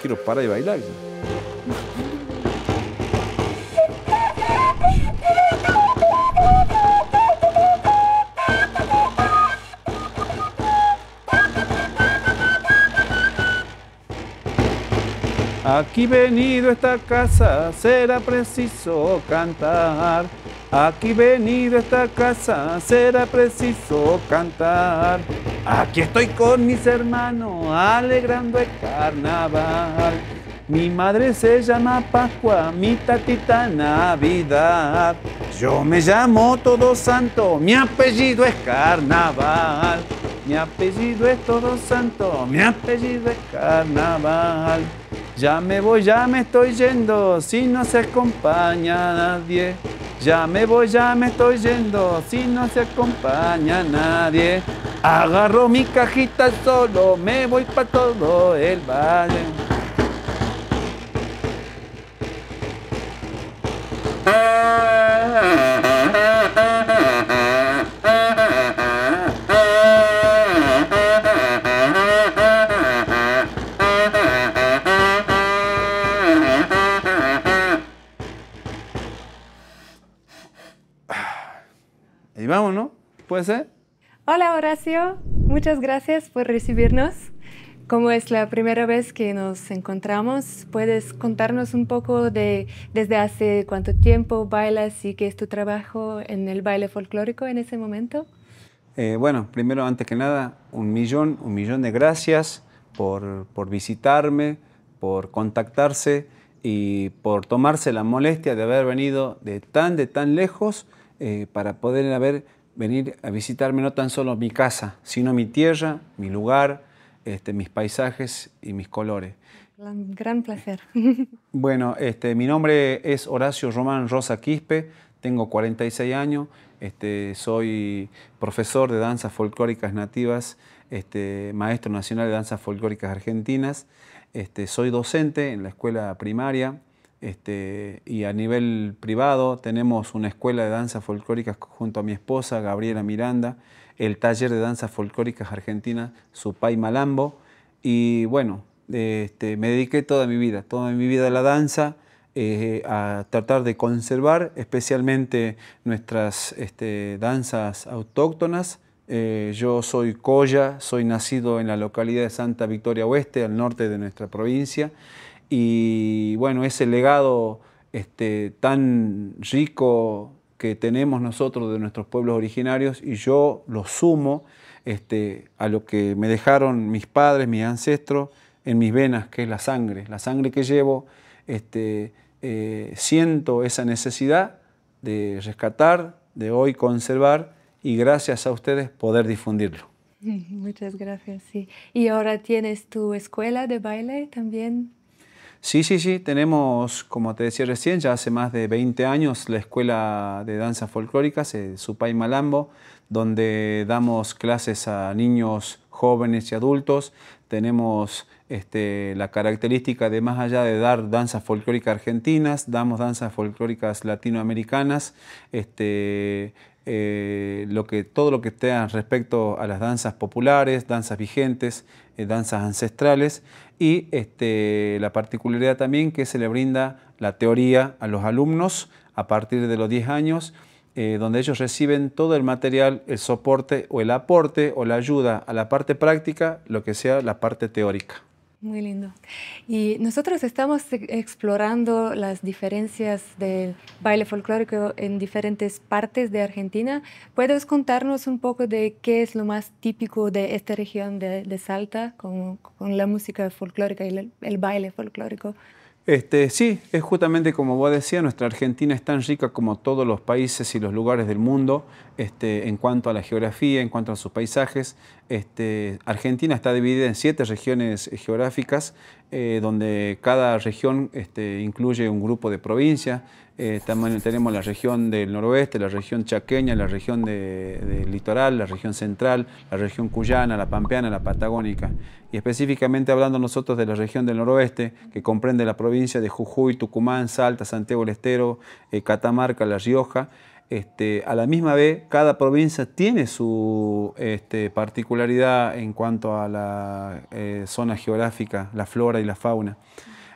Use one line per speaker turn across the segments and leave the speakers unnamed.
Quiero parar de bailar. Aquí venido esta casa, será preciso cantar. Aquí venido esta casa, será preciso cantar. Aquí estoy con mis hermanos, alegrando el carnaval. Mi madre se llama Pascua, mi tatita Navidad. Yo me llamo Todo Santo, mi apellido es Carnaval. Mi apellido es Todo Santo, mi apellido es Carnaval. Ya me voy, ya me estoy yendo, si no se acompaña nadie. Ya me voy, ya me estoy yendo, si no se acompaña nadie. Agarro mi cajita solo, me voy para todo el valle. Y vamos, ¿no? ¿Puede ser?
Hola Horacio, muchas gracias por recibirnos. Como es la primera vez que nos encontramos, ¿puedes contarnos un poco de desde hace cuánto tiempo bailas y qué es tu trabajo en el baile folclórico en ese momento?
Eh, bueno, primero, antes que nada, un millón, un millón de gracias por, visitarme, por contactarse y por tomarse la molestia de haber venido de tan, de tan lejos eh, para poder haber venir a visitarme no tan solo mi casa, sino mi tierra, mi lugar, este, mis paisajes y mis colores.
Gran placer.
Bueno, este, mi nombre es Horacio Román Rosa Quispe, tengo 46 años, este, soy profesor de danzas folclóricas nativas, este, maestro nacional de danzas folclóricas argentinas, este, soy docente en la escuela primaria, este, y a nivel privado tenemos una escuela de danzas folclóricas junto a mi esposa, Gabriela Miranda, el taller de danzas folclóricas argentinas, Supay Malambo. Y bueno, este, me dediqué toda mi vida, toda mi vida a la danza, eh, a tratar de conservar especialmente nuestras este, danzas autóctonas. Eh, yo soy Coya, soy nacido en la localidad de Santa Victoria Oeste, al norte de nuestra provincia y bueno, ese legado este, tan rico que tenemos nosotros de nuestros pueblos originarios y yo lo sumo este, a lo que me dejaron mis padres, mis ancestros en mis venas, que es la sangre, la sangre que llevo, este, eh, siento esa necesidad de rescatar, de hoy conservar y gracias a ustedes poder difundirlo.
Muchas gracias, sí. ¿Y ahora tienes tu escuela de baile también?
Sí, sí, sí, tenemos, como te decía recién, ya hace más de 20 años la Escuela de Danzas Folclóricas, Supay Malambo, donde damos clases a niños, jóvenes y adultos. Tenemos este, la característica de más allá de dar danzas folclóricas argentinas, damos danzas folclóricas latinoamericanas, este, eh, lo que, todo lo que esté respecto a las danzas populares, danzas vigentes, eh, danzas ancestrales y este, la particularidad también que se le brinda la teoría a los alumnos a partir de los 10 años, eh, donde ellos reciben todo el material, el soporte o el aporte o la ayuda a la parte práctica, lo que sea la parte teórica.
Muy lindo. Y nosotros estamos e-, explorando las diferencias del baile folclórico en diferentes partes de Argentina. ¿Puedes contarnos un poco de qué es lo más típico de esta región de, Salta con, la música folclórica y el baile folclórico?
Este, sí, es justamente como vos decías, nuestra Argentina es tan rica como todos los países y los lugares del mundo este, en cuanto a la geografía, en cuanto a sus paisajes. Este, Argentina está dividida en siete regiones eh, geográficas, eh, donde cada región este, incluye un grupo de provincias. Eh, tenemos la región del noroeste, la región chaqueña, la región del litoral, la región central, la región cuyana, la pampeana, la patagónica. Y específicamente hablando nosotros de la región del noroeste, que comprende la provincia de Jujuy, Tucumán, Salta, Santiago del Estero, eh, Catamarca, La Rioja, este, a la misma vez, cada provincia tiene su este, particularidad en cuanto a la eh, zona geográfica, la flora y la fauna.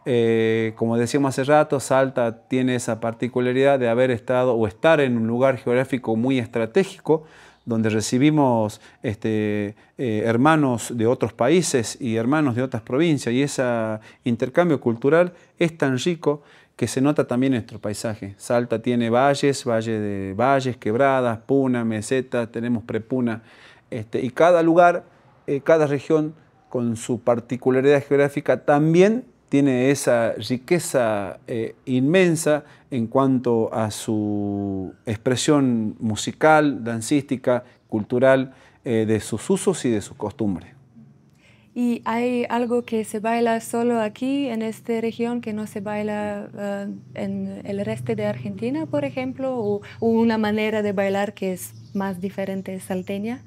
Eh, como decíamos hace rato, Salta tiene esa particularidad de haber estado o estar en un lugar geográfico muy estratégico, donde recibimos este, eh, hermanos de otros países y hermanos de otras provincias, y ese intercambio cultural es tan rico que se nota también en nuestro paisaje. Salta tiene valles, valle de valles, quebradas, puna, meseta, tenemos prepuna, este, y cada lugar, eh, cada región con su particularidad geográfica también tiene esa riqueza eh, inmensa en cuanto a su expresión musical, dancística, cultural, eh, de sus usos y de sus costumbres.
¿Y hay algo que se baila solo aquí, en esta región, que no se baila eh, en el resto de Argentina, por ejemplo? ¿O, una manera de bailar que es más diferente, salteña?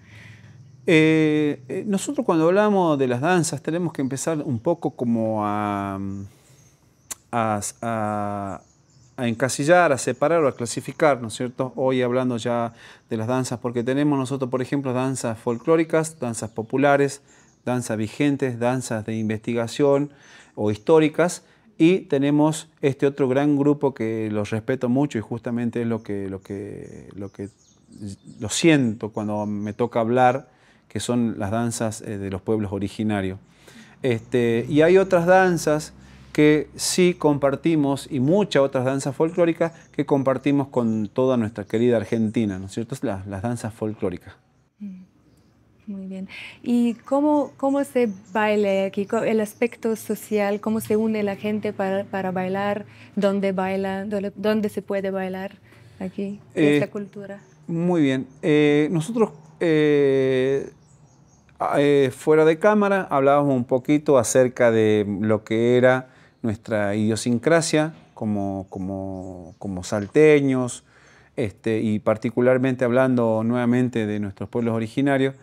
Eh, eh, nosotros cuando hablamos de las danzas tenemos que empezar un poco como a, a, encasillar, a separar o a clasificar, ¿no es cierto? Hoy hablando ya de las danzas, porque tenemos nosotros, por ejemplo, danzas folclóricas, danzas populares, danzas vigentes, danzas de investigación o históricas, y tenemos este otro gran grupo que los respeto mucho y justamente es lo que, lo que, lo que lo siento cuando me toca hablar que son las danzas eh, de los pueblos originarios. Este, y hay otras danzas que sí compartimos y muchas otras danzas folclóricas que compartimos con toda nuestra querida Argentina, ¿no es cierto? Las, las danzas folclóricas. Mm,
muy bien. ¿Y cómo, cómo se baila aquí? El aspecto social, cómo se une la gente para, bailar, dónde baila, dónde, se puede bailar aquí,
en esta eh, cultura. Muy bien. Eh, nosotros Ah, eh, fuera de cámara hablábamos un poquito acerca de lo que era nuestra idiosincrasia como, como, salteños este, y particularmente hablando nuevamente de nuestros pueblos originarios,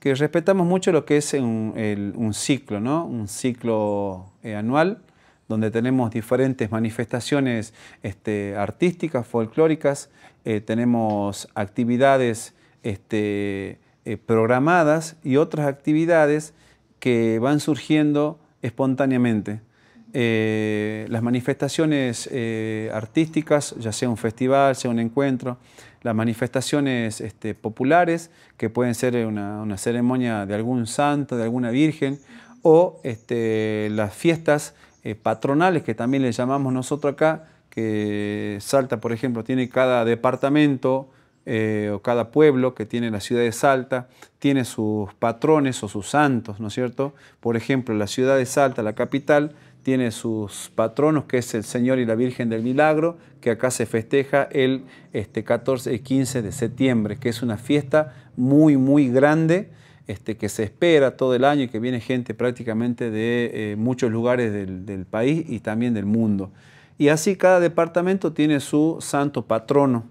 que respetamos mucho lo que es un, ciclo, ¿no? un ciclo eh, anual donde tenemos diferentes manifestaciones este, artísticas, folclóricas, eh, tenemos actividades este, eh, programadas y otras actividades que van surgiendo espontáneamente. Eh, las manifestaciones eh, artísticas, ya sea un festival, sea un encuentro, las manifestaciones este, populares, que pueden ser una, ceremonia de algún santo, de alguna virgen, o este, las fiestas patronales, que también les llamamos nosotros acá, que Salta, por ejemplo, tiene cada departamento eh, o cada pueblo que tiene la ciudad de Salta tiene sus patrones o sus santos, ¿no es cierto? Por ejemplo, la ciudad de Salta, la capital, tiene sus patronos, que es el Señor y la Virgen del Milagro, que acá se festeja el este, 14 y 15 de septiembre, que es una fiesta muy, muy grande, este, que se espera todo el año y que viene gente prácticamente de eh, muchos lugares del país y también del mundo. Y así cada departamento tiene su santo patrono.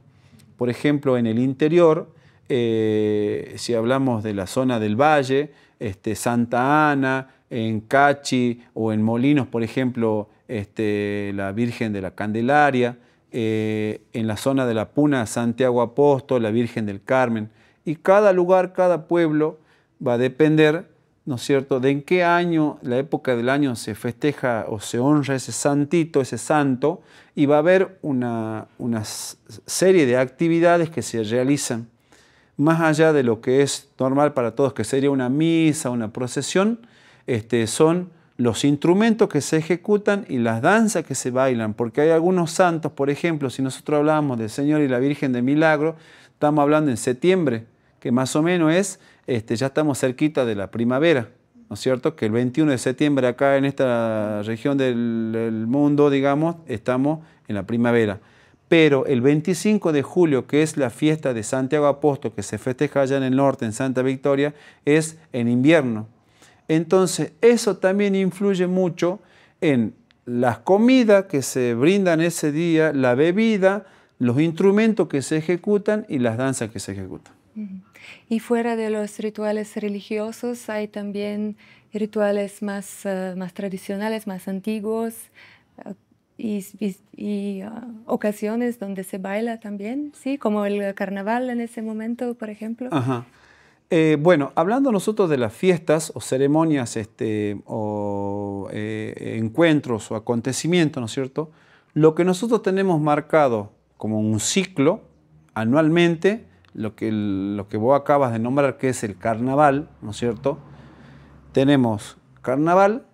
Por ejemplo, en el interior, eh, si hablamos de la zona del valle, este, Santa Ana, en Cachi o en Molinos, por ejemplo, este, la Virgen de la Candelaria, eh, en la zona de la Puna, Santiago Apóstol, la Virgen del Carmen. Y cada lugar, cada pueblo va a depender ¿no es cierto?, de en qué año, la época del año se festeja o se honra ese santito, ese santo, y va a haber una, serie de actividades que se realizan, más allá de lo que es normal para todos, que sería una misa, una procesión, este, son los instrumentos que se ejecutan y las danzas que se bailan, porque hay algunos santos, por ejemplo, si nosotros hablamos del Señor y la Virgen de Milagro, estamos hablando en septiembre, que más o menos es este, ya estamos cerquita de la primavera, ¿no es cierto? Que el 21 de septiembre acá en esta región del, mundo, digamos, estamos en la primavera. Pero el 25 de julio, que es la fiesta de Santiago Apóstol, que se festeja allá en el norte, en Santa Victoria, es en invierno. Entonces, eso también influye mucho en las comidas que se brindan ese día, la bebida, los instrumentos que se ejecutan y las danzas que se ejecutan.
Y fuera de los rituales religiosos hay también rituales más, eh, más tradicionales, más antiguos eh, y, uh, ocasiones donde se baila también, ¿sí? como el carnaval en ese momento, por ejemplo.
Eh, bueno, hablando nosotros de las fiestas o ceremonias este, o encuentros o acontecimientos, ¿no es cierto? Lo que nosotros tenemos marcado como un ciclo anualmente lo que, lo que vos acabas de nombrar, que es el carnaval, ¿no es cierto? Tenemos carnaval,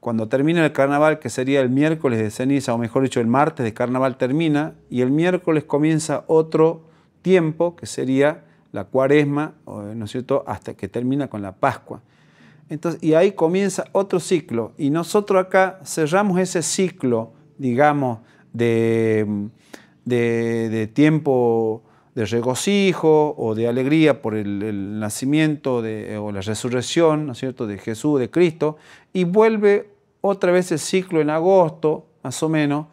cuando termina el carnaval, que sería el miércoles de ceniza, o mejor dicho, el martes de carnaval termina, y el miércoles comienza otro tiempo, que sería la cuaresma, ¿no es cierto?, hasta que termina con la Pascua. Entonces, y ahí comienza otro ciclo, y nosotros acá cerramos ese ciclo, digamos, de, de tiempo de regocijo o de alegría por el, nacimiento eh, o la resurrección, ¿no es cierto?, de Jesús, de Cristo, y vuelve otra vez el ciclo en agosto, más o menos,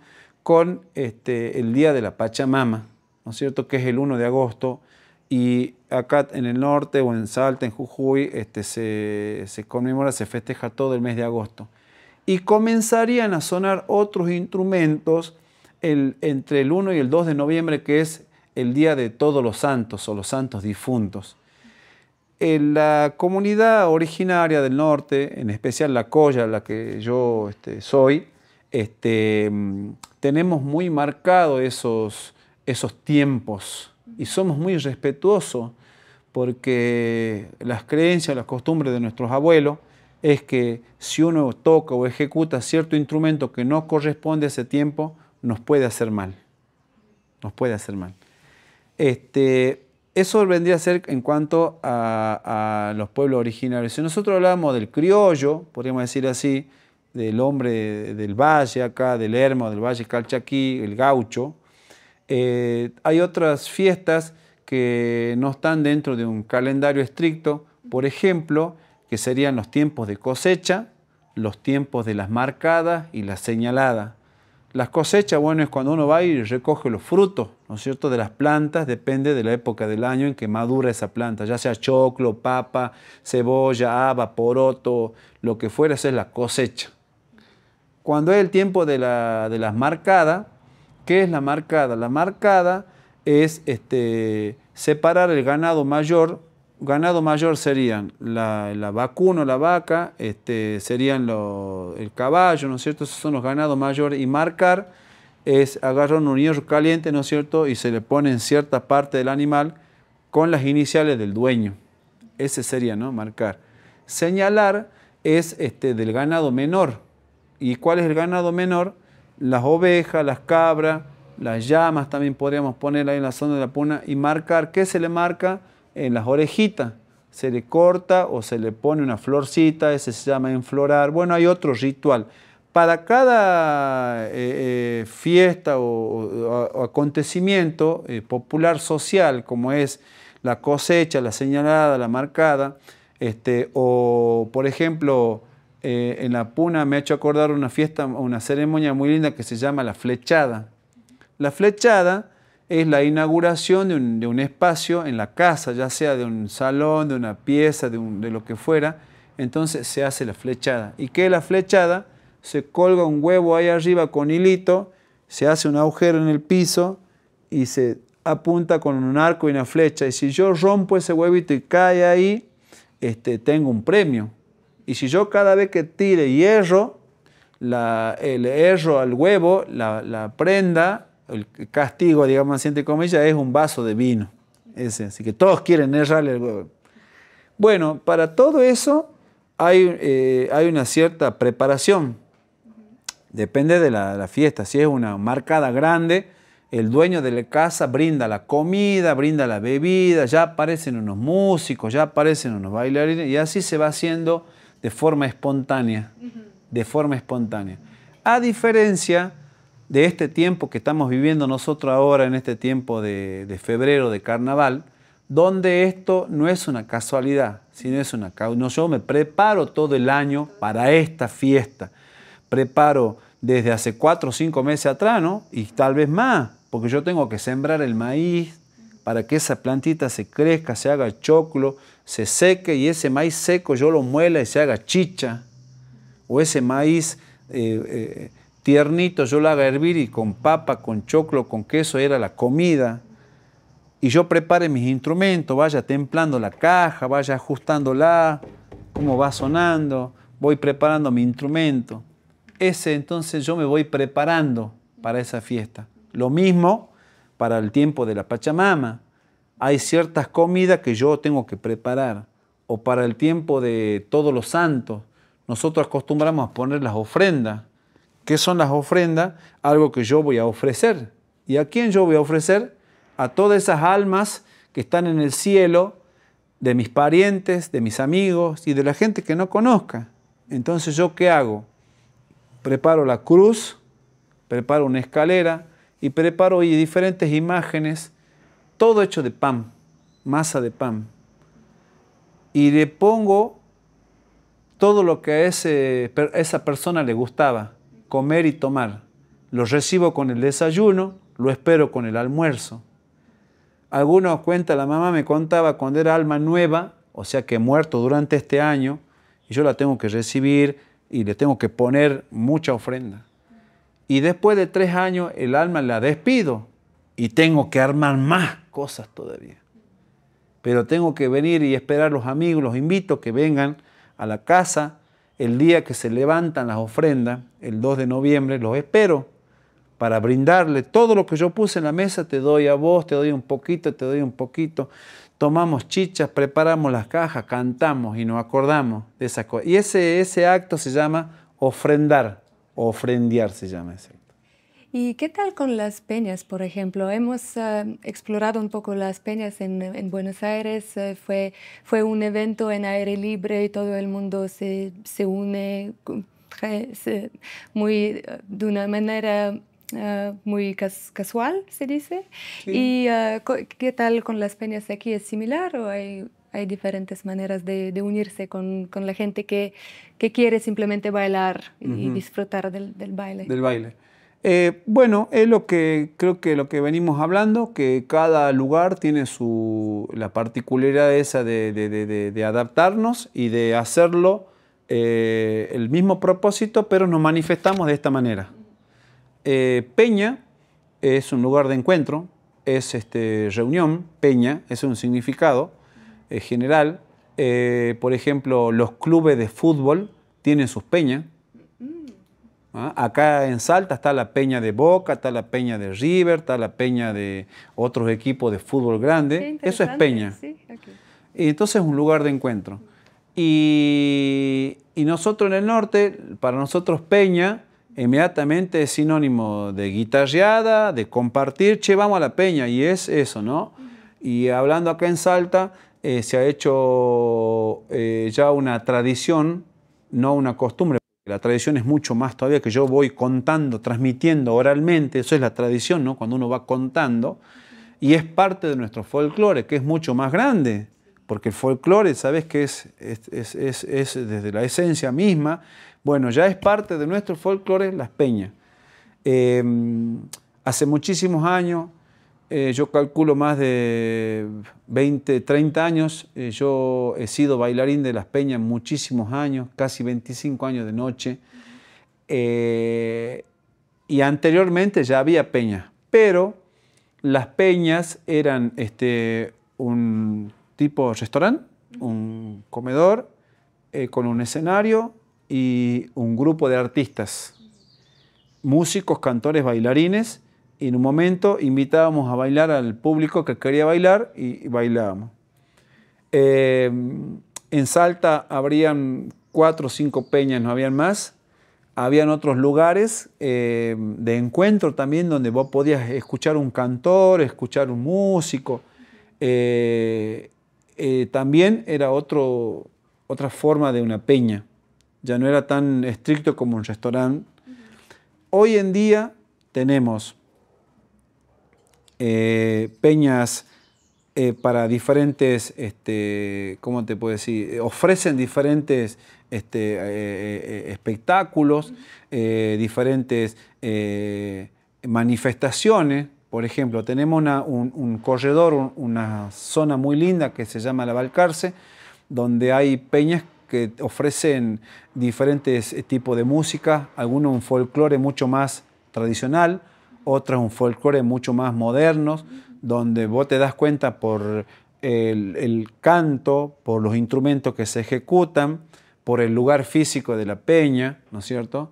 con este, el Día de la Pachamama, ¿no es cierto?, que es el 1 de agosto, y acá en el norte o en Salta, en Jujuy, este, se, conmemora, se festeja todo el mes de agosto. Y comenzarían a sonar otros instrumentos entre el 1 y el 2 de noviembre, que es el Día de Todos los Santos o los Santos Difuntos. En la comunidad originaria del norte, en especial la Coya, la que yo este, soy, este, mm, tenemos muy marcado esos, esos tiempos y somos muy respetuosos porque las creencias, las costumbres de nuestros abuelos es que si uno toca o ejecuta cierto instrumento que no corresponde a ese tiempo, nos puede hacer mal. Nos puede hacer mal. Este, eso vendría a ser en cuanto a, los pueblos originarios. Si nosotros hablamos del criollo, podríamos decir así, del hombre del valle acá, del Hermo, del valle Calchaquí, el gaucho, eh, hay otras fiestas que no están dentro de un calendario estricto, por ejemplo, que serían los tiempos de cosecha, los tiempos de las marcadas y las señaladas. Las cosechas, bueno, es cuando uno va y recoge los frutos, ¿no es cierto?, de las plantas, depende de la época del año en que madura esa planta, ya sea choclo, papa, cebolla, haba, poroto, lo que fuera, esa es la cosecha. Cuando es el tiempo de, la, de las marcadas, ¿qué es la marcada? La marcada es este, separar el ganado mayor ganado mayor serían la, vacuna vacuno, la vaca, este, serían el caballo, ¿no es cierto? Esos son los ganados mayores. Y marcar es agarrar un hierro caliente, ¿no es cierto? Y se le pone en cierta parte del animal con las iniciales del dueño. Ese sería, ¿no? Marcar. Señalar es este, del ganado menor. ¿Y cuál es el ganado menor? Las ovejas, las cabras, las llamas también podríamos poner ahí en la zona de la puna y marcar. ¿Qué se le marca? en las orejitas. Se le corta o se le pone una florcita, ese se llama enflorar. Bueno, hay otro ritual. Para cada eh, eh, fiesta o, acontecimiento eh, popular social, como es la cosecha, la señalada, la marcada, este, o por ejemplo, en la Puna me ha hecho acordar una fiesta, una ceremonia muy linda que se llama la flechada. La flechada es la inauguración de un, espacio en la casa, ya sea de un salón, de una pieza, de, lo que fuera. Entonces se hace la flechada. ¿Y qué es la flechada? Se colga un huevo ahí arriba con hilito, se hace un agujero en el piso y se apunta con un arco y una flecha. Y si yo rompo ese huevito y cae ahí, este, tengo un premio. Y si yo cada vez que tire hierro, la, el hierro al huevo, la, la prenda, el castigo, digamos entre comillas, es un vaso de vino. así que todos quieren errarle el huevo. Bueno, para todo eso hay, eh, hay una cierta preparación. Depende de la, la, fiesta. Si es una marcada grande, el dueño de la casa brinda la comida, brinda la bebida, ya aparecen unos músicos, ya aparecen unos bailarines, y así se va haciendo de forma espontánea. De forma espontánea. A diferencia de este tiempo que estamos viviendo nosotros ahora, en este tiempo de, febrero, de carnaval, donde esto no es una casualidad, sino es una causa. No, yo me preparo todo el año para esta fiesta. Preparo desde hace cuatro o cinco meses atrás, ¿no? Y tal vez más, porque yo tengo que sembrar el maíz para que esa plantita se crezca, se haga choclo, se seque y ese maíz seco yo lo muela y se haga chicha. O ese maíz eh, eh, tiernito, yo la haga hervir y con papa, con choclo, con queso era la comida. Y yo prepare mis instrumentos, vaya templando la caja, vaya ajustándola, cómo va sonando, voy preparando mi instrumento. Ese entonces yo me voy preparando para esa fiesta. Lo mismo para el tiempo de la Pachamama. Hay ciertas comidas que yo tengo que preparar. O para el tiempo de todos los santos. Nosotros acostumbramos a poner las ofrendas ¿Qué son las ofrendas? Algo que yo voy a ofrecer. ¿Y a quién yo voy a ofrecer? A todas esas almas que están en el cielo, de mis parientes, de mis amigos y de la gente que no conozca. Entonces yo qué hago? Preparo la cruz, preparo una escalera y preparo diferentes imágenes, todo hecho de pan, masa de pan. Y le pongo todo lo que a, esa persona le gustaba comer y tomar. Lo recibo con el desayuno, lo espero con el almuerzo. Algunos cuentan, la mamá me contaba cuando era alma nueva, o sea que muerto durante este año, y yo la tengo que recibir y le tengo que poner mucha ofrenda. Y después de tres años el alma la despido y tengo que armar más cosas todavía. Pero tengo que venir y esperar los amigos, los invito que vengan a la casa el día que se levantan las ofrendas, el 2 de noviembre, los espero para brindarle todo lo que yo puse en la mesa, te doy a vos, te doy un poquito, te doy un poquito. Tomamos chichas, preparamos las cajas, cantamos y nos acordamos de esas cosas. Y ese, ese acto se llama ofrendar, ofrendiar se llama ese.
¿Y qué tal con las peñas, por ejemplo? Hemos ah, explorado un poco las peñas en, Buenos Aires, eh, fue, fue un evento en aire libre y todo el mundo se, se une muy, ah, de una manera ah, muy casual, se dice. ¿Y qué tal con las peñas aquí? ¿Es similar o hay, hay diferentes maneras de, unirse con, con, la gente que, que quiere simplemente bailar y disfrutar del,
del, baile? Del baile. Eh, bueno, es lo que creo que lo que venimos hablando, que cada lugar tiene su, la particularidad esa de, adaptarnos y de hacerlo eh, el mismo propósito, pero nos manifestamos de esta manera. Eh, Peña es un lugar de encuentro, es este, reunión, Peña es un significado general. por ejemplo, los clubes de fútbol tienen sus peñas ¿ah? Acá en Salta está la Peña de Boca, está la Peña de River, está la Peña de otros equipos de fútbol grande. Eso es Peña. y entonces es un lugar de encuentro. Y, nosotros en el norte, para nosotros Peña inmediatamente es sinónimo de guitarreada, de compartir, che, vamos a la Peña, y es eso, ¿no? Y hablando acá en Salta, eh, se ha hecho eh, ya una tradición, no una costumbre. La tradición es mucho más todavía que yo voy contando, transmitiendo oralmente, eso es la tradición, ¿no? Cuando uno va contando, y es parte de nuestro folclore, que es mucho más grande, porque el folclore, ¿sabes que es, es, desde la esencia misma? Bueno, ya es parte de nuestro folclore las peñas. Eh, hace muchísimos años eh, yo calculo más de 20, 30 años. Eh, yo he sido bailarín de las peñas muchísimos años, casi 25 años de noche. Eh, y anteriormente ya había peñas, pero las peñas eran este, un tipo de restaurante, un comedor, con un escenario y un grupo de artistas, músicos, cantores, bailarines y en un momento invitábamos a bailar al público que quería bailar y, bailábamos. Eh, en Salta habrían cuatro o cinco peñas, no habían más. Habían otros lugares eh, de encuentro también donde vos podías escuchar un cantor, escuchar un músico. Eh, también era otro, otra forma de una peña. Ya no era tan estricto como un restaurante. Hoy en día tenemos eh, peñas eh, para diferentes, este, ¿cómo te puedo decir? Eh, ofrecen diferentes este, espectáculos, diferentes manifestaciones. Por ejemplo, tenemos un, corredor, una zona muy linda que se llama La Valcarce, donde hay peñas que ofrecen diferentes tipos de música, algunos un folclore mucho más tradicional, otras un folclore mucho más modernos, donde vos te das cuenta por el, canto, por los instrumentos que se ejecutan, por el lugar físico de la peña, ¿no es cierto?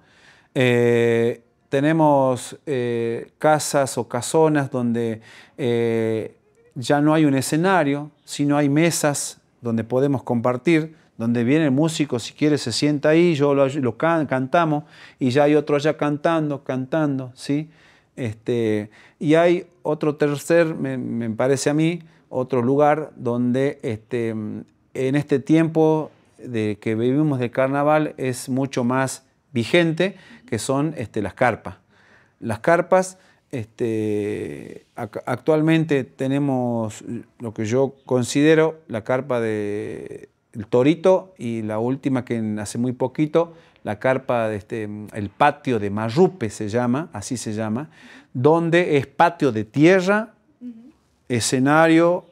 Eh, tenemos eh, casas o casonas donde eh, ya no hay un escenario, sino hay mesas donde podemos compartir, donde viene el músico, si quiere se sienta ahí, yo lo, cantamos y ya hay otro allá cantando, cantando, ¿sí? Este, y hay otro tercer, me, parece a mí, otro lugar donde este, en este tiempo de que vivimos del carnaval es mucho más vigente, que son este, las carpas. Las carpas, actualmente tenemos lo que yo considero la carpa del Torito y la última que hace muy poquito, la carpa, de este, el patio de Marrupe se llama, así se llama, donde es patio de tierra, escenario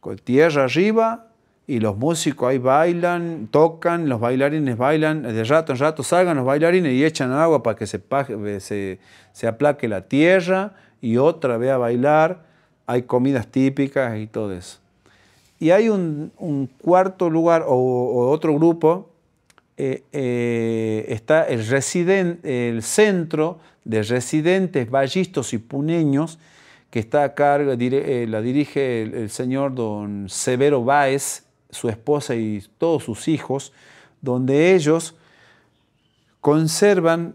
con tierra arriba y los músicos ahí bailan, tocan, los bailarines bailan, de rato en rato salgan los bailarines y echan agua para que se, eh, se, aplaque la tierra y otra vez a bailar, hay comidas típicas y todo eso. Y hay un, cuarto lugar o otro grupo eh, eh, está el, centro de residentes vallistos y puneños, que está a cargo, eh, la dirige el, el, señor don Severo Báez, su esposa y todos sus hijos, donde ellos conservan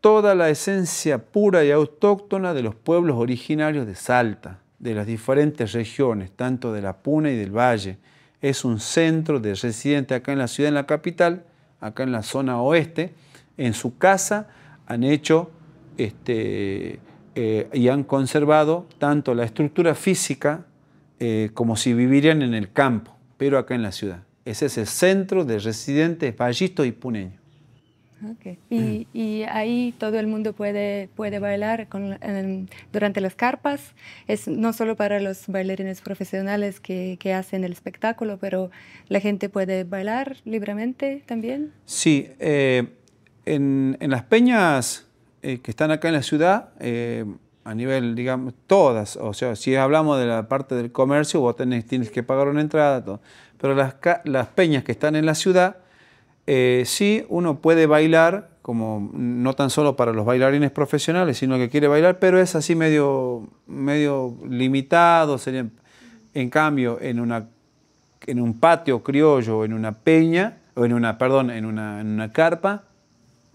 toda la esencia pura y autóctona de los pueblos originarios de Salta, de las diferentes regiones, tanto de la Puna y del Valle. Es un centro de residentes acá en la ciudad, en la capital, acá en la zona oeste, en su casa han hecho este, eh, y han conservado tanto la estructura física eh, como si vivieran en el campo, pero acá en la ciudad. Ese es el centro de residentes vallistas y puneños.
Y, ahí todo el mundo puede, puede bailar durante las carpas. Es no solo para los bailarines profesionales que, que, hacen el espectáculo, pero la gente puede bailar libremente también.
Sí, eh, en, en, las peñas eh, que están acá en la ciudad, eh, a nivel, digamos, todas, o sea, si hablamos de la parte del comercio, vos tenés, tienes que pagar una entrada, pero las, las peñas que están en la ciudad, eh, sí uno puede bailar, como no tan solo para los bailarines profesionales, sino que quiere bailar, pero es así medio, medio limitado. en cambio, en, en un patio criollo, en una peña, o en una, perdón, en una, en una carpa,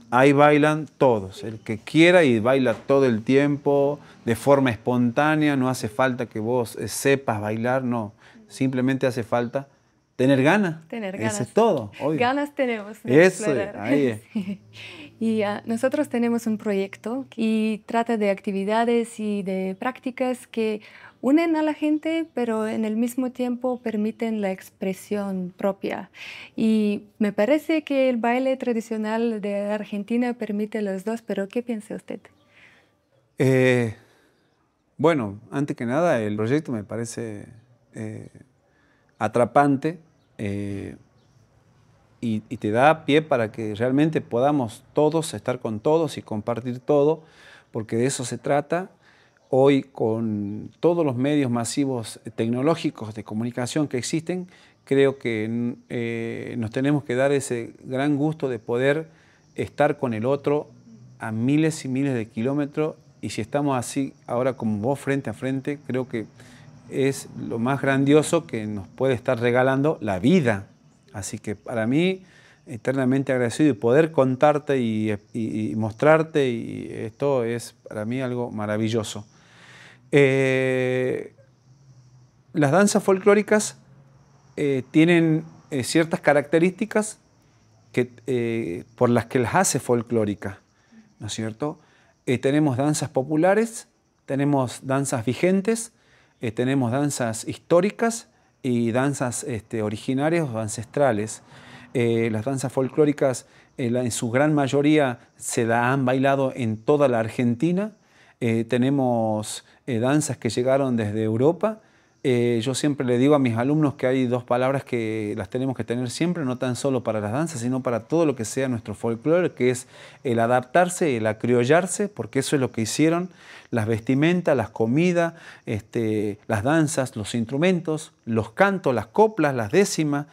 ahí bailan todos, el que quiera y baila todo el tiempo, de forma espontánea, no hace falta que vos eh, sepas bailar, no, simplemente hace falta Tener ganas.
Tener Eso es todo. Ganas tenemos. Eso Y ah, nosotros tenemos un proyecto y trata de actividades y de prácticas que unen a la gente, pero en el mismo tiempo permiten la expresión propia. Y me parece que el baile tradicional de Argentina permite los dos, pero ¿qué piensa usted?
Eh, bueno, antes que nada, el proyecto me parece eh, atrapante eh, y, te da pie para que realmente podamos todos estar con todos y compartir todo, porque de eso se trata. Hoy con todos los medios masivos tecnológicos de comunicación que existen, creo que eh, nos tenemos que dar ese gran gusto de poder estar con el otro a miles y miles de kilómetros y si estamos así ahora como vos frente a frente, creo que es lo más grandioso que nos puede estar regalando la vida. Así que para mí, eternamente agradecido y poder contarte y, mostrarte, y esto es para mí algo maravilloso. Eh, las danzas folclóricas eh, tienen eh, ciertas características que, por las que las hace folclórica. ¿no es cierto? tenemos danzas populares, tenemos danzas vigentes, eh, tenemos danzas históricas y danzas este, originarias o ancestrales. Eh, las danzas folclóricas eh, en su gran mayoría se han bailado en toda la Argentina. tenemos danzas que llegaron desde Europa eh, yo siempre le digo a mis alumnos que hay dos palabras que las tenemos que tener siempre, no tan solo para las danzas, sino para todo lo que sea nuestro folclore, que es el adaptarse, el acriollarse, porque eso es lo que hicieron las vestimentas, las comidas, este, las danzas, los instrumentos, los cantos, las coplas, las décimas,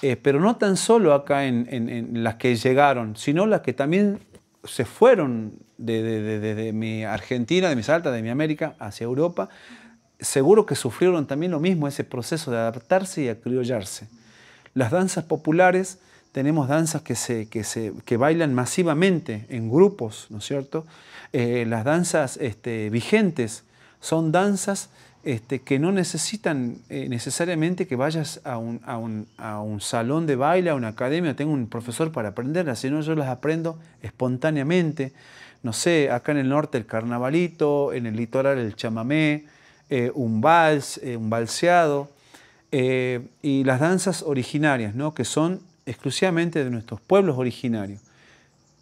eh, pero no tan solo acá en, las que llegaron, sino las que también se fueron desde mi Argentina, de mi Salta, de mi América, hacia Europa, seguro que sufrieron también lo mismo, ese proceso de adaptarse y acriollarse. Las danzas populares, tenemos danzas que, bailan masivamente en grupos, ¿no es cierto? Eh, las danzas este, vigentes son danzas este, que no necesitan eh, necesariamente que vayas a un, a un, salón de baile, a una academia, tengo un profesor para aprenderlas, sino yo las aprendo espontáneamente. No sé, acá en el norte el carnavalito, en el litoral el chamamé, eh, un vals, eh, un balseado, eh, y las danzas originarias, ¿no? que son exclusivamente de nuestros pueblos originarios.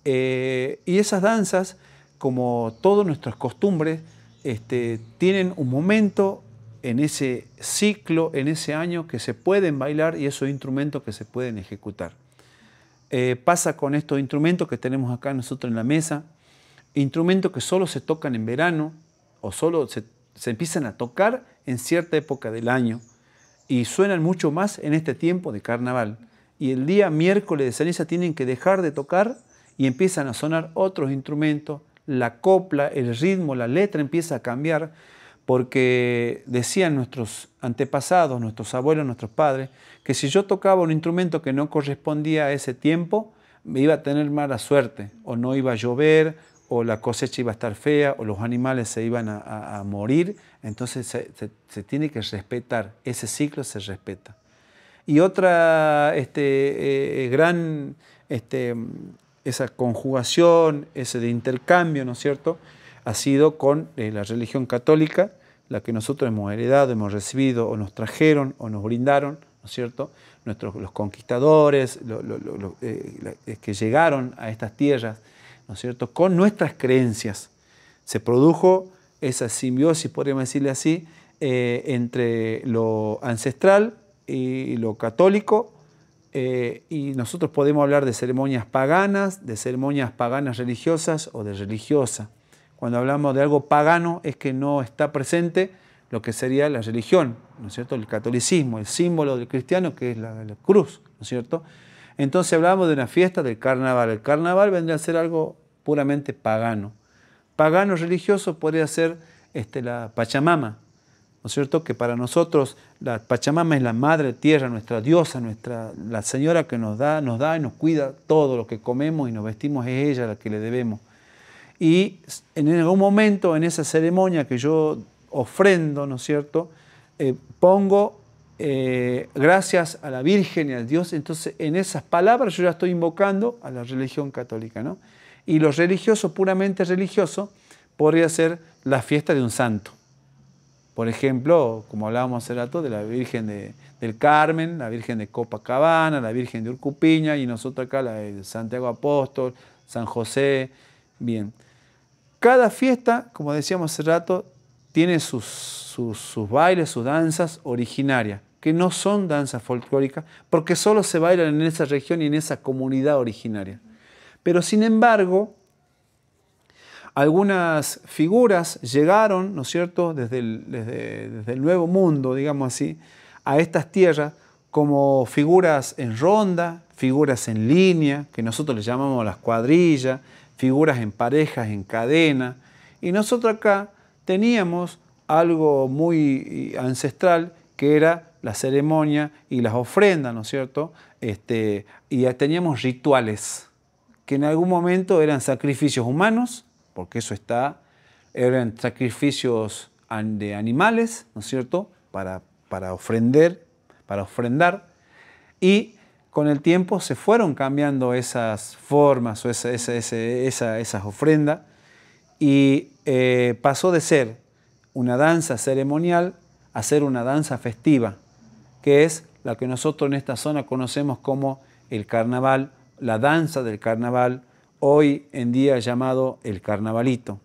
y esas danzas, como todas nuestras costumbres, este, tienen un momento en ese ciclo, en ese año, que se pueden bailar y esos instrumentos que se pueden ejecutar. pasa con estos instrumentos que tenemos acá nosotros en la mesa, instrumentos que solo se tocan en verano o solo se se empiezan a tocar en cierta época del año y suenan mucho más en este tiempo de carnaval. Y el día miércoles de ceniza tienen que dejar de tocar y empiezan a sonar otros instrumentos, la copla, el ritmo, la letra empieza a cambiar, porque decían nuestros antepasados, nuestros abuelos, nuestros padres, que si yo tocaba un instrumento que no correspondía a ese tiempo, me iba a tener mala suerte, o no iba a llover, o la cosecha iba a estar fea, o los animales se iban a, morir. Entonces se, tiene que respetar, ese ciclo se respeta. Y otra este, eh, gran, este, esa conjugación, ese de intercambio, ¿no es cierto?, ha sido con eh, la religión católica, la que nosotros hemos heredado, hemos recibido, o nos trajeron, o nos brindaron, ¿no es cierto?, Nuestros, los conquistadores, eh, que llegaron a estas tierras cierto?, con nuestras creencias. Se produjo esa simbiosis, podríamos decirle así, eh, entre lo ancestral y lo católico, eh, y nosotros podemos hablar de ceremonias paganas, de ceremonias paganas religiosas o de religiosa. Cuando hablamos de algo pagano es que no está presente lo que sería la religión, ¿no es cierto? El catolicismo, el símbolo del cristiano que es la, cruz, ¿no es cierto? Entonces hablamos de una fiesta del carnaval. El carnaval vendría a ser algo puramente pagano. Pagano religioso podría ser este, la Pachamama, ¿no es cierto? Que para nosotros la Pachamama es la madre tierra, nuestra diosa, nuestra, la señora que nos da, nos da y nos cuida todo lo que comemos y nos vestimos es ella la que le debemos. Y en algún momento, en esa ceremonia que yo ofrendo, ¿no es cierto? Eh, pongo eh, gracias a la Virgen y a Dios, entonces en esas palabras yo ya estoy invocando a la religión católica. ¿no? Y lo religioso, puramente religioso, podría ser la fiesta de un santo. Por ejemplo, como hablábamos hace rato, de la Virgen del Carmen, la Virgen de Copacabana, la Virgen de Urcupiña y nosotros acá la de Santiago Apóstol, San José. Bien. Cada fiesta, como decíamos hace rato, tiene sus bailes, sus danzas originarias que no son danzas folclóricas, porque solo se bailan en esa región y en esa comunidad originaria. Pero sin embargo, algunas figuras llegaron, ¿no es cierto?, desde el, desde el Nuevo Mundo, digamos así, a estas tierras como figuras en ronda, figuras en línea, que nosotros le llamamos las cuadrillas, figuras en parejas, en cadena. Y nosotros acá teníamos algo muy eh, ancestral que era la ceremonia y las ofrendas, ¿no es cierto? Este, y teníamos rituales que en algún momento eran sacrificios humanos, porque eso está, eran sacrificios de animales, ¿no es cierto? Para, para ofrender, para ofrendar. Y con el tiempo se fueron cambiando esas formas o esas ofrendas y eh, pasó de ser una danza ceremonial a ser una danza festiva que es la que nosotros en esta zona conocemos como el carnaval, la danza del carnaval, hoy en día llamado el carnavalito.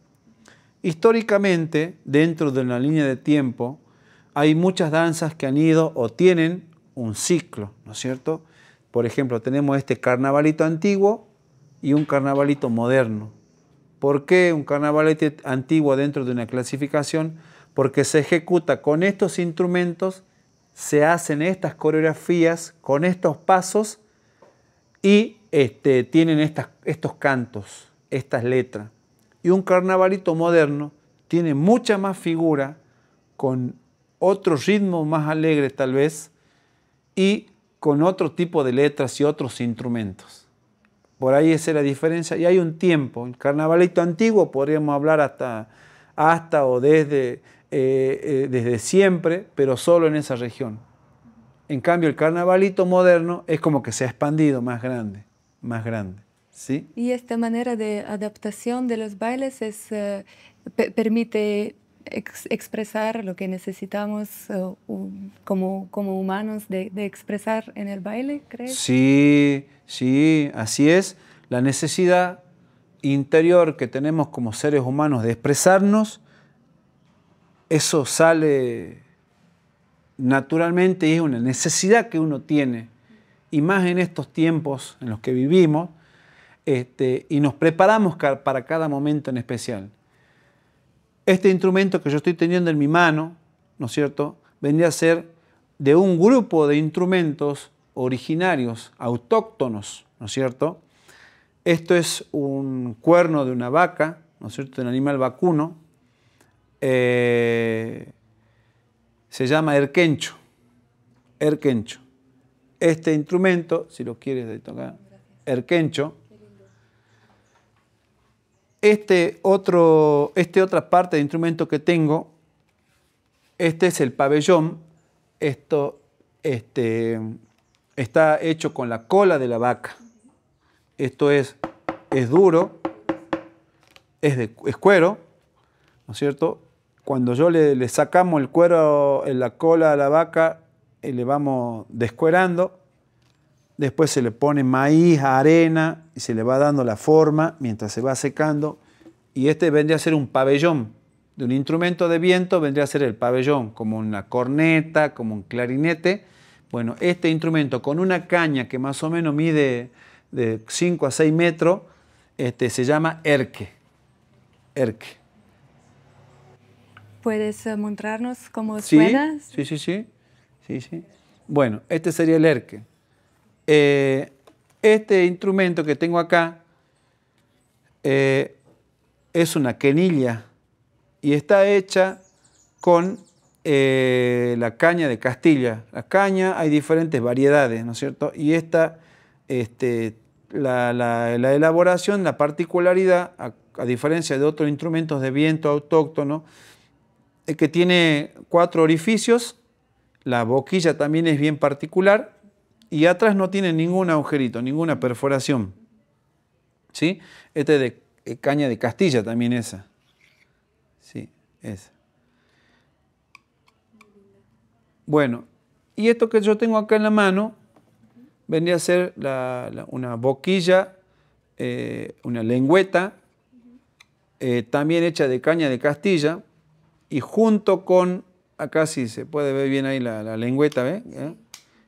Históricamente, dentro de una línea de tiempo, hay muchas danzas que han ido o tienen un ciclo, ¿no es cierto? Por ejemplo, tenemos este carnavalito antiguo y un carnavalito moderno. ¿Por qué un carnavalito antiguo dentro de una clasificación? Porque se ejecuta con estos instrumentos se hacen estas coreografías con estos pasos y este, tienen estas, estos cantos, estas letras. Y un carnavalito moderno tiene mucha más figura, con otro ritmo más alegre tal vez, y con otro tipo de letras y otros instrumentos. Por ahí esa es la diferencia. Y hay un tiempo, el carnavalito antiguo, podríamos hablar hasta, hasta o desde eh, eh, desde siempre, pero solo en esa región. En cambio, el carnavalito moderno es como que se ha expandido más grande, más grande. ¿sí?
Y esta manera de adaptación de los bailes es, eh, permite expresar lo que necesitamos como, humanos de, de, expresar en el baile, ¿crees?
Sí, sí, así es. La necesidad interior que tenemos como seres humanos de expresarnos eso sale naturalmente y es una necesidad que uno tiene, y más en estos tiempos en los que vivimos, este, y nos preparamos para cada momento en especial. Este instrumento que yo estoy teniendo en mi mano, ¿no es cierto?, vendría a ser de un grupo de instrumentos originarios, autóctonos, ¿no es cierto? Esto es un cuerno de una vaca, ¿no es cierto?, de un animal vacuno, eh, se llama erquencho. Erquencho. Este instrumento, si lo quieres tocar, erquencho. Este otro, este otra parte de instrumento que tengo, este es el pabellón. Esto este, está hecho con la cola de la vaca. Esto es, es duro, es de es cuero, ¿no es cierto? cuando yo le, sacamos el cuero en la cola a la vaca y eh, le vamos descuerando, después se le pone maíz, arena y se le va dando la forma mientras se va secando. Y este vendría a ser un pabellón. De un instrumento de viento vendría a ser el pabellón, como una corneta, como un clarinete. Bueno, este instrumento con una caña que más o menos mide de 5 a 6 metros, este, se llama erque. Erque.
¿Puedes eh, mostrarnos cómo suena?
Sí, sí, sí, sí, sí. Bueno, este sería el erque. Eh, este instrumento que tengo acá eh, es una quenilla y está hecha con la caña de Castilla. La caña hay diferentes variedades, ¿no es cierto? Y esta, este, la, elaboración, la particularidad, a diferencia de otros instrumentos de viento autóctono, eh, que tiene cuatro orificios, la boquilla también es bien particular y atrás no tiene ningún agujerito, ninguna perforación. ¿Sí? es este de eh, caña de Castilla también esa. Sí, esa. Bueno, y esto que yo tengo acá en la mano vendría a ser una boquilla, eh, una lengüeta, también hecha de caña de Castilla y junto con, acá sí se puede ver bien ahí la, lengüeta, ¿ve? ¿Eh?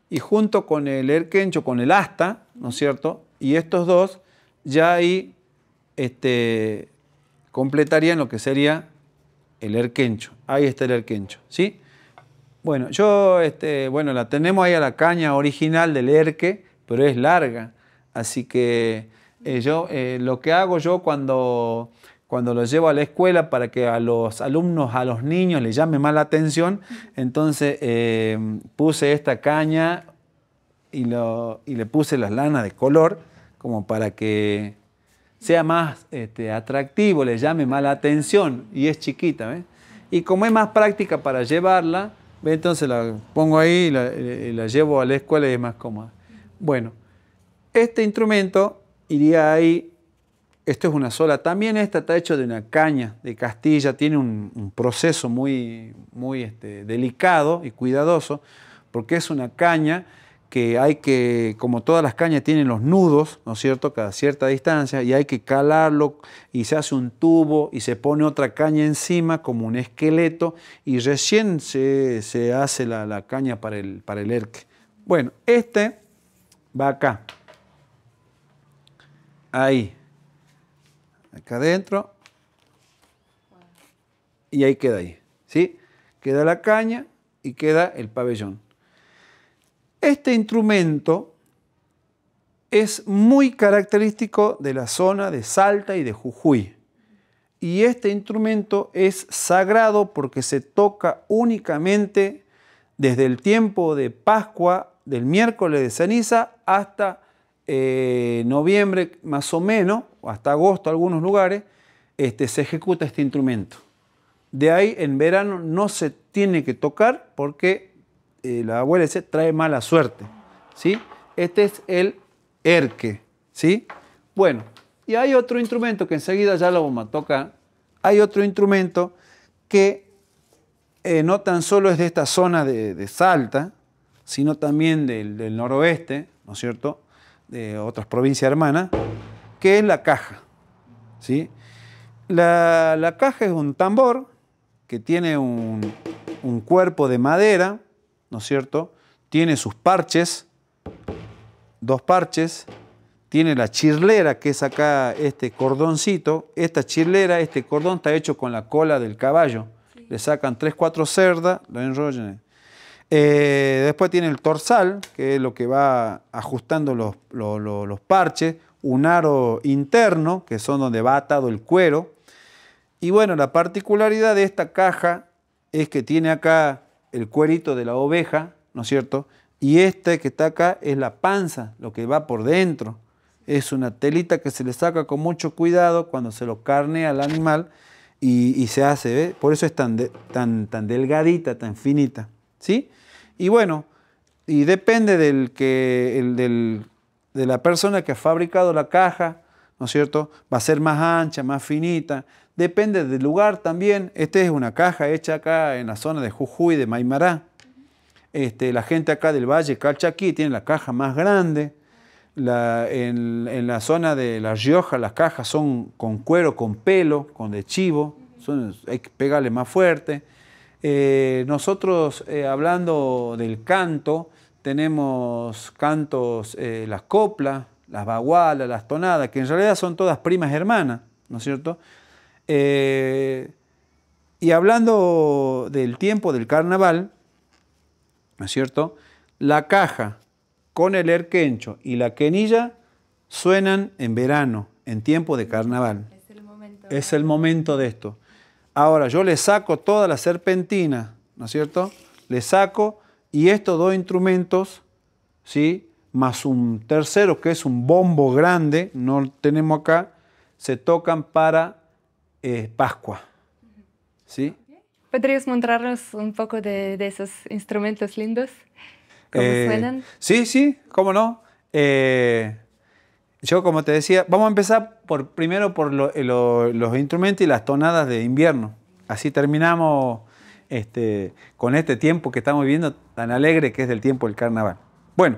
Y junto con el erquencho, con el asta, ¿no es cierto? Y estos dos ya ahí este, completarían lo que sería el erkencho. Ahí está el erkencho, ¿sí? Bueno, yo, este, bueno, la tenemos ahí a la caña original del erque, pero es larga. Así que eh, yo, eh, lo que hago yo cuando cuando lo llevo a la escuela para que a los alumnos, a los niños les llame más la atención, entonces eh, puse esta caña y, le puse las lanas de color como para que sea más este, atractivo, le llame más la atención y es chiquita. Y como es más práctica para llevarla, entonces la pongo ahí la, y la llevo a la escuela y es más cómoda. Bueno, este instrumento iría ahí esto es una sola. También esta está hecho de una caña de Castilla, tiene un, proceso muy, muy este, delicado y cuidadoso, porque es una caña que hay que, como todas las cañas tienen los nudos, ¿no es cierto?, cada cierta distancia, y hay que calarlo y se hace un tubo y se pone otra caña encima como un esqueleto y recién se, hace la, la, caña para el, para el erque. Bueno, este va acá. Ahí acá adentro. Y ahí queda ahí, ¿sí? Queda la caña y queda el pabellón. Este instrumento es muy característico de la zona de Salta y de Jujuy. Y este instrumento es sagrado porque se toca únicamente desde el tiempo de Pascua, del miércoles de ceniza, hasta eh, noviembre más o menos, hasta agosto algunos lugares, este, se ejecuta este instrumento. De ahí en verano no se tiene que tocar porque eh, la abuela se trae mala suerte. ¿sí? Este es el erque. ¿sí? Bueno, y hay otro instrumento que enseguida ya lo vamos a tocar. Hay otro instrumento que eh, no tan solo es de esta zona de, Salta, sino también del, del noroeste, ¿no es cierto?, de otras provincias hermanas. ¿Qué es la caja? ¿Sí? La, caja es un tambor que tiene un, cuerpo de madera, ¿no es cierto? Tiene sus parches, dos parches, tiene la chirlera, que es acá este cordoncito. Esta chirlera, este cordón está hecho con la cola del caballo. Le sacan tres, cuatro cerdas, lo enrollan. Eh, después tiene el torsal, que es lo que va ajustando los parches, un aro interno, que son donde va atado el cuero. Y bueno, la particularidad de esta caja es que tiene acá el cuerito de la oveja, ¿no es cierto? Y este que está acá es la panza, lo que va por dentro. Es una telita que se le saca con mucho cuidado cuando se lo carnea al animal y, se hace, ¿ves? Por eso es tan, tan, tan delgadita, tan finita, ¿sí? Y bueno, y depende del que, del de la persona que ha fabricado la caja, ¿no es cierto? Va a ser más ancha, más finita. Depende del lugar también. Esta es una caja hecha acá en la zona de Jujuy, de Maimará. Este, la gente acá del Valle Calchaquí tiene la caja más grande. en, la zona de La Rioja las cajas son con cuero, con pelo, con de chivo. Son, hay que pegarle más fuerte. Eh, nosotros, eh, hablando del canto, tenemos cantos, eh, las coplas, las bagualas, las tonadas, que en realidad son todas primas hermanas, ¿no es cierto? Eh, y hablando del tiempo del carnaval, ¿no es cierto? La caja con el erquencho y la quenilla suenan en verano, en tiempo de carnaval. Es el momento. Es el momento de esto. Ahora, yo le saco toda la serpentina, ¿no es cierto? Le saco y estos dos instrumentos, ¿sí? más un tercero que es un bombo grande, no lo tenemos acá, se tocan para eh, Pascua. ¿sí?
¿Podrías mostrarnos un poco de, esos instrumentos lindos?
¿Cómo eh, suenan? Sí, sí, cómo no. Eh, yo, como te decía, vamos a empezar por, primero por los instrumentos y las tonadas de invierno. Así terminamos este, con este tiempo que estamos viviendo tan alegre que es el tiempo del carnaval. Bueno,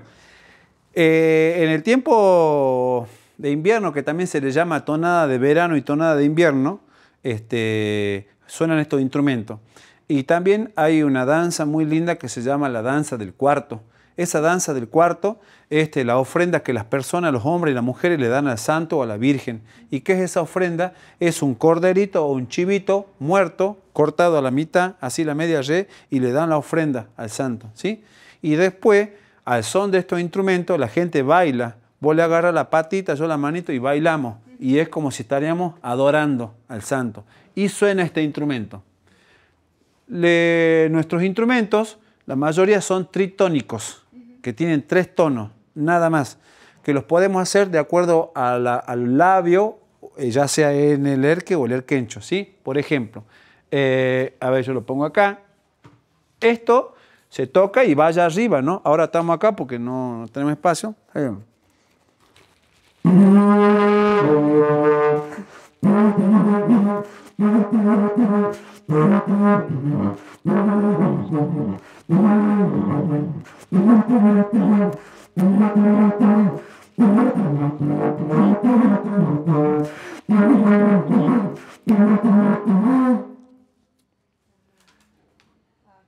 eh, en el tiempo de invierno, que también se le llama tonada de verano y tonada de invierno, este, suenan estos instrumentos. Y también hay una danza muy linda que se llama la danza del cuarto, esa danza del cuarto, este, la ofrenda que las personas, los hombres y las mujeres le dan al santo o a la virgen. ¿Y qué es esa ofrenda? Es un corderito o un chivito muerto, cortado a la mitad, así la media re, y le dan la ofrenda al santo. ¿sí? Y después, al son de estos instrumentos, la gente baila. Vos le agarras la patita, yo la manito y bailamos. Y es como si estaríamos adorando al santo. Y suena este instrumento. nuestros instrumentos, la mayoría son tritónicos, que tienen tres tonos, nada más, que los podemos hacer de acuerdo al labio, eh, ya sea en el erque o el erquencho, ¿sí? Por ejemplo, eh, a ver, yo lo pongo acá. Esto se toca y vaya arriba, ¿no? Ahora estamos acá porque no, tenemos espacio.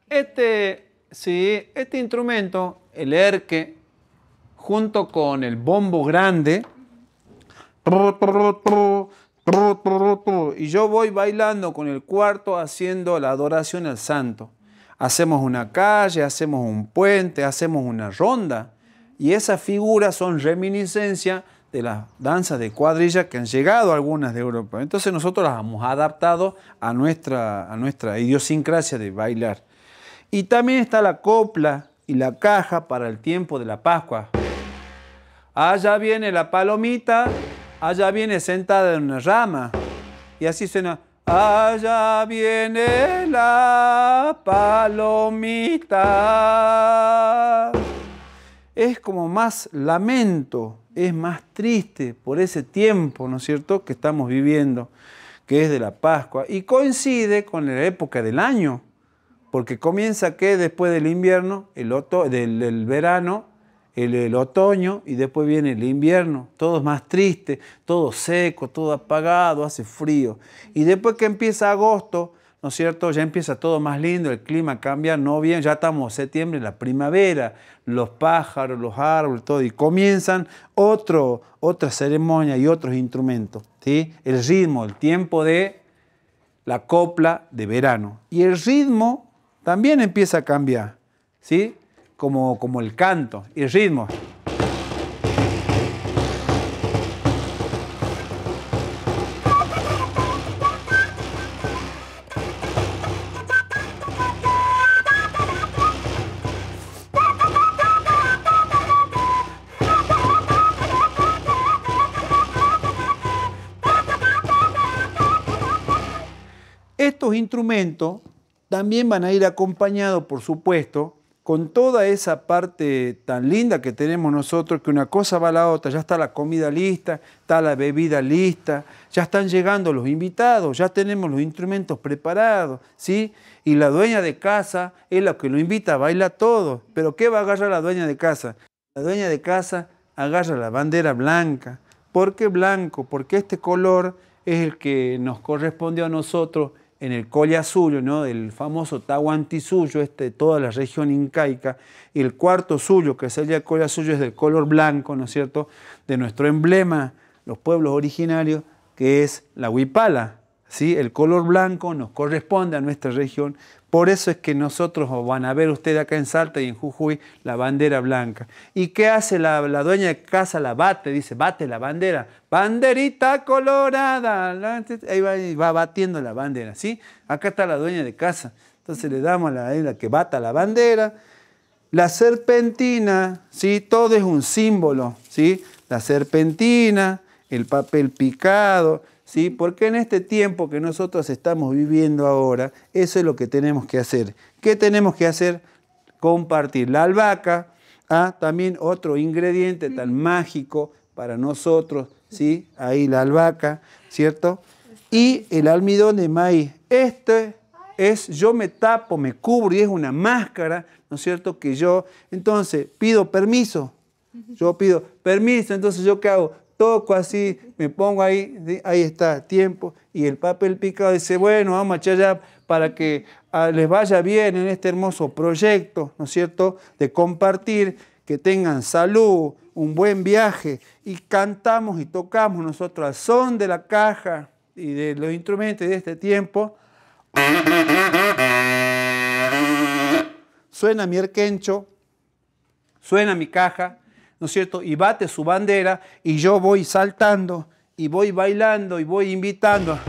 Este, sí, este instrumento, el erque, junto con el bombo grande, y yo voy bailando con el cuarto haciendo la adoración al santo. Hacemos una calle, hacemos un puente, hacemos una ronda. Y esas figuras son reminiscencia de las danzas de cuadrilla que han llegado algunas de Europa. Entonces nosotros las hemos adaptado a nuestra, a nuestra idiosincrasia de bailar. Y también está la copla y la caja para el tiempo de la Pascua. Allá viene la palomita, allá viene sentada en una rama. Y así suena. Allá viene la palomita. Es como más lamento, es más triste por ese tiempo, ¿no es cierto?, que estamos viviendo, que es de la Pascua. Y coincide con la época del año, porque comienza que después del invierno, el, del, del verano, el, otoño y después viene el invierno. Todo es más triste, todo seco, todo apagado, hace frío. Y después que empieza agosto, ¿no es cierto? Ya empieza todo más lindo, el clima cambia, no bien, ya estamos en septiembre, la primavera, los pájaros, los árboles, todo, y comienzan otro, otra ceremonia y otros instrumentos, ¿sí? El ritmo, el tiempo de la copla de verano. Y el ritmo también empieza a cambiar, ¿sí? como, como el canto y el ritmo. Estos instrumentos también van a ir acompañados, por supuesto, con toda esa parte tan linda que tenemos nosotros, que una cosa va a la otra, ya está la comida lista, está la bebida lista, ya están llegando los invitados, ya tenemos los instrumentos preparados, ¿sí? Y la dueña de casa es la que lo invita, a baila todo. Pero ¿qué va a agarrar la dueña de casa? La dueña de casa agarra la bandera blanca. ¿Por qué blanco? Porque este color es el que nos corresponde a nosotros en el Colla Azul, ¿no? del famoso Tahuantinsuyo, este de toda la región incaica, y el cuarto suyo, que es el Colle Azul, es del color blanco, ¿no es cierto?, de nuestro emblema, los pueblos originarios, que es la huipala, El color blanco nos corresponde a nuestra región por eso es que nosotros van a ver usted acá en Salta y en Jujuy la bandera blanca. ¿Y qué hace la, dueña de casa? La bate, dice, bate la bandera. Banderita colorada. Ahí va, batiendo la bandera, ¿sí? Acá está la dueña de casa. Entonces le damos a la, la que bata la bandera. La serpentina, ¿sí? Todo es un símbolo, ¿sí? La serpentina, el papel picado, ¿sí? Porque en este tiempo que nosotros estamos viviendo ahora, eso es lo que tenemos que hacer. ¿Qué tenemos que hacer? Compartir la albahaca, ¿ah? también otro ingrediente tan mágico para nosotros, ¿sí? Ahí la albahaca, ¿cierto? Y el almidón de maíz. Este es yo me tapo, me cubro y es una máscara, ¿no es cierto? Que yo, entonces, pido permiso. Yo pido permiso, entonces yo qué hago? toco así, me pongo ahí, ahí está, tiempo. Y el papel picado dice, bueno, vamos a para que les vaya bien en este hermoso proyecto, ¿no es cierto?, de compartir, que tengan salud, un buen viaje. Y cantamos y tocamos nosotros al son de la caja y de los instrumentos de este tiempo. Suena mi arquencho, suena mi caja, ¿no es cierto? Y bate su bandera y yo voy saltando y voy bailando y voy invitando.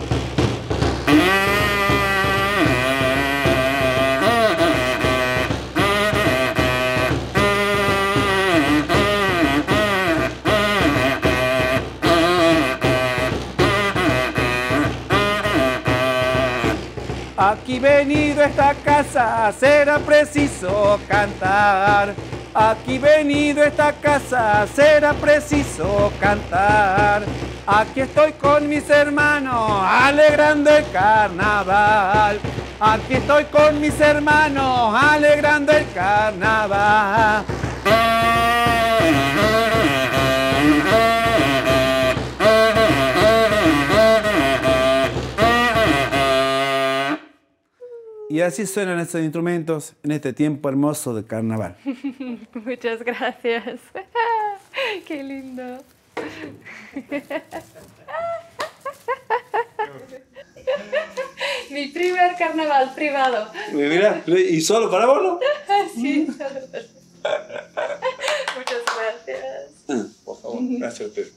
Aquí venido a esta casa será preciso cantar. Aquí venido a esta casa será preciso cantar. Aquí estoy con mis hermanos alegrando el carnaval. Aquí estoy con mis hermanos alegrando el carnaval. Y así suenan estos instrumentos en este tiempo hermoso de carnaval.
Muchas
gracias. Qué lindo.
Mi primer carnaval privado.
Mira, ¿y solo para vos?
Sí, solo Muchas gracias.
Ah, por favor, gracias a ustedes.